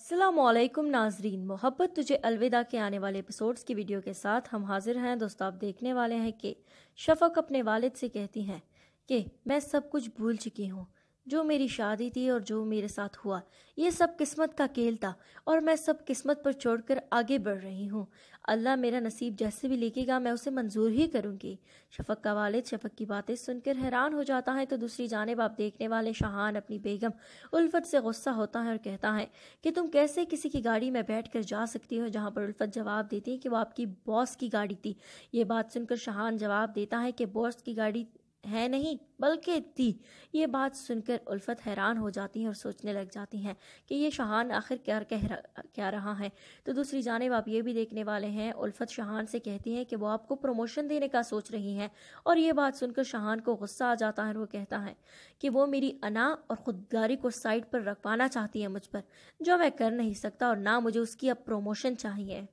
असलम नाजरीन मोहब्बत तुझे अलविदा के आने वाले एपिसोड्स की वीडियो के साथ हम हाजिर हैं दोस्तों आप देखने वाले हैं कि शफक अपने वालिद से कहती हैं कि मैं सब कुछ भूल चुकी हूँ जो मेरी शादी थी और जो मेरे साथ हुआ ये सब किस्मत का खेल था और मैं सब किस्मत पर छोड़कर आगे बढ़ रही हूँ अल्लाह मेरा नसीब जैसे भी लिखेगा मैं उसे मंजूर ही करूँगी शफक का वालिद शफक की बातें सुनकर हैरान हो जाता है तो दूसरी जानब आप देखने वाले शाहान अपनी बेगम उल्फत से गुस्सा होता है और कहता है कि तुम कैसे किसी की गाड़ी में बैठ कर जा सकती हो जहाँ पर उल्फत जवाब देती है कि वो आपकी बॉस की गाड़ी थी ये बात सुनकर शाहान जवाब देता है कि बॉस की गाड़ी है नहीं बल्कि थी ये बात सुनकर उल्फत हैरान हो जाती है और सोचने लग जाती हैं कि ये शाहान आखिर क्या कह रहा, क्या रहा है तो दूसरी जानब आप ये भी देखने वाले हैं उल्फत शाहान से कहती हैं कि वो आपको प्रमोशन देने का सोच रही हैं और ये बात सुनकर शाहान को गुस्सा आ जाता है और वो कहता है कि वो मेरी अना और खुदगारी को साइड पर रखवाना चाहती है मुझ पर जो मैं कर नहीं सकता और ना मुझे उसकी अब प्रमोशन चाहिए